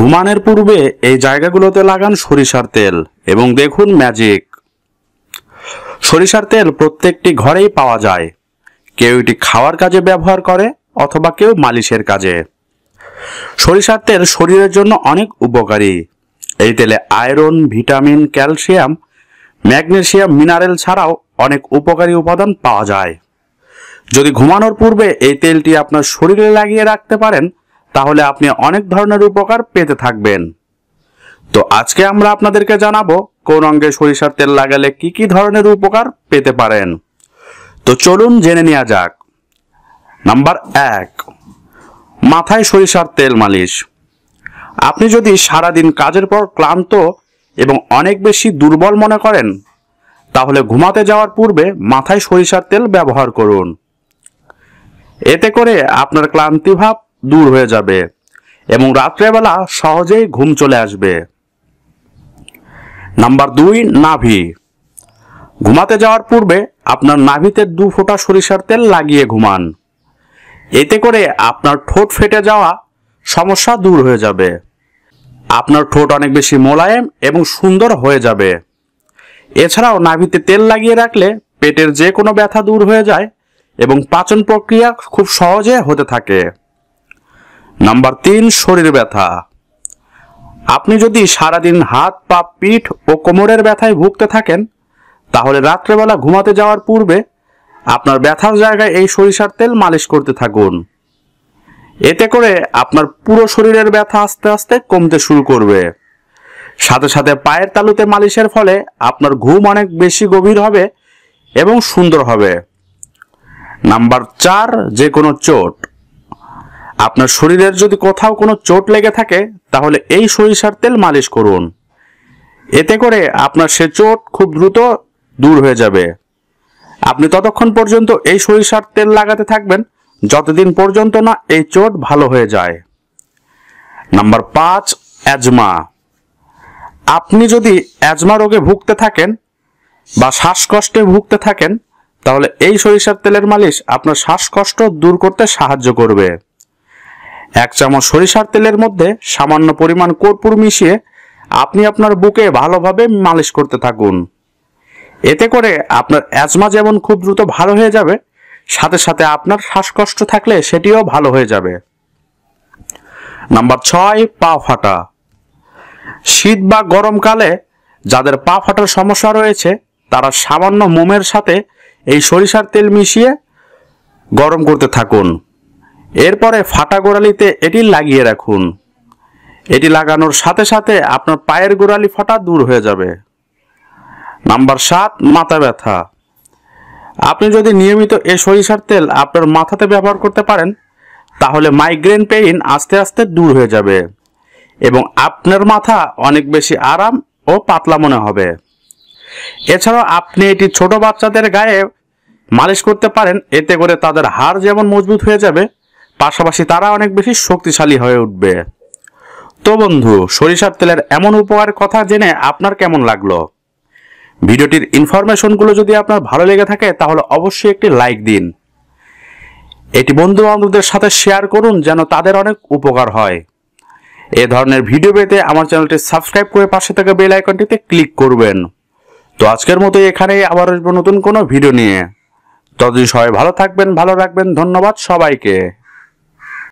ঘুমানোর পূর্বে এই জায়গাগুলোতে লাগান সরিষার তেল এবং দেখুন ম্যাজিক সরিষার তেল প্রত্যেকটি ঘরেই পাওয়া যায় কেউ এটি খাওয়ার কাজে ব্যবহার করে অথবা কেউ মালিশের কাজে সরিষার তেল শরীরের জন্য অনেক উপকারী এই তেলে iron vitamin calcium magnesium mineral ছাড়াও অনেক উপকারী উপাদান পাওয়া যায় যদি ঘুমানোর পূর্বে এই তেলটি আপনার শরীরে লাগিয়ে রাখতে পারেন তাহলে আপনি অনেক ধরনের উপকার পেতে থাকবেন তো আজকে আমরা আপনাদেরকে জানাবো কোন অঙ্গে সরিষার তেল লাগালে কি কি ধরনের উপকার পেতে পারেন তো চলুন জেনে নেওয়া যাক নাম্বার এক মাথায় সরিষার তেল মালিশ আপনি যদি সারাদিন কাজের পর ক্লান্ত এবং অনেক বেশি দুর্বল মনে করেন তাহলে ঘুমাতে যাওয়ার পূর্বে মাথায় সরিষার তেল ব্যবহার করুন এতে করে আপনার ক্লান্তিভাব দূর হয়ে যাবে এবং রাত্রেবেলা সহজেই ঘুম চলে আসবে নাম্বার দুই নাভি ঘুমাতে যাওয়ার পূর্বে আপনার নাভিতে দু ফোঁটা সরিষার তেল লাগিয়ে ঘুমান এতে করে আপনার ঠোঁট ফেটে যাওয়া সমস্যা দূর হয়ে যাবে আপনার ঠোঁট অনেক বেশি মোলায়েম এবং সুন্দর হয়ে যাবে এছাড়াও নাভিতে তেল লাগিয়ে রাখলে পেটের যে কোনো ব্যথা দূর হয়ে যায় এবং পাচন প্রক্রিয়া খুব সহজে হতে থাকে নাম্বার তিন শরীর ব্যথা আপনি যদি সারাদিন হাত পা পিঠ ও কোমরের ব্যথায় ভুগতে থাকেন তাহলে রাত্রেবেলা ঘুমাতে যাওয়ার পূর্বে আপনার ব্যথার জায়গায় এই সরিষার তেল মালিশ করতে থাকুন এতে করে আপনার পুরো শরীরের ব্যথা আস্তে আস্তে কমতে শুরু করবে সাথে সাথে পায়ের তালুতে মালিশের ফলে আপনার ঘুম অনেক বেশি গভীর হবে এবং সুন্দর হবে নাম্বার চার যে কোনো চোট আপনার শরীরের যদি কোথাও কোনো চোট লেগে থাকে তাহলে এই সরিষার তেল মালিশ করুন এতে করে আপনার সে চোট খুব দ্রুত দূর হয়ে যাবে আপনি ততক্ষণ পর্যন্ত এই সরিষার তেল লাগাতে থাকবেন যতদিন পর্যন্ত না এই চোট ভালো হয়ে যায় নাম্বার পাঁচ অ্যাজমা আপনি যদি অ্যাজমা রোগে ভুগতে থাকেন বা শ্বাসকষ্টে ভুগতে থাকেন তাহলে এই সরিষার তেলের মালিশ আপনার শ্বাসকষ্ট দূর করতে সাহায্য করবে এক চামচ সরিষার তেলের মধ্যে সামান্য পরিমাণ কর্পূর মিশিয়ে আপনি আপনার বুকে ভালোভাবে মালিশ করতে থাকুন এতে করে আপনার অ্যাজমা যেমন খুব দ্রুত ভালো হয়ে যাবে সাথে সাথে আপনার শ্বাসকষ্ট থাকলে সেটিও ভালো হয়ে যাবে নাম্বার ছয় পা ফাটা শীত বা গরমকালে যাদের পা ফাটার সমস্যা রয়েছে তারা সামান্য মোমের সাথে এই সরিষার তেল মিশিয়ে গরম করতে থাকুন এরপরে ফাটা গোড়ালিতে এটি লাগিয়ে রাখুন এটি লাগানোর সাথে সাথে আপনার পায়ের গোড়ালি ফাটা দূর হয়ে যাবে নাম্বার সাত মাথা ব্যথা আপনি যদি নিয়মিত এ সরিষার তেল আপনার মাথাতে ব্যবহার করতে পারেন তাহলে মাইগ্রেন পেইন আস্তে আস্তে দূর হয়ে যাবে এবং আপনার মাথা অনেক বেশি আরাম ও পাতলা মনে হবে এছাড়াও আপনি এটি ছোট বাচ্চাদের গায়ে মালিশ করতে পারেন এতে করে তাদের হাড় যেমন মজবুত হয়ে যাবে পাশাপাশি তারা অনেক বেশি শক্তিশালী হয়ে উঠবে তো বন্ধু সরিষার তেলের এমন উপকারের কথা জেনে আপনার কেমন লাগলো ভিডিওটির ইনফরমেশনগুলো যদি আপনার ভালো লেগে থাকে তাহলে অবশ্যই একটি লাইক দিন এটি বন্ধু বান্ধবদের সাথে শেয়ার করুন যেন তাদের অনেক উপকার হয় এ ধরনের ভিডিও পেতে আমার চ্যানেলটি সাবস্ক্রাইব করে পাশে থাকা বেল আইকনটিতে ক্লিক করবেন তো আজকের মতো এখানেই আবার আসবো নতুন কোনো ভিডিও নিয়ে ততদিন সবাই ভালো থাকবেন ভালো রাখবেন ধন্যবাদ সবাইকে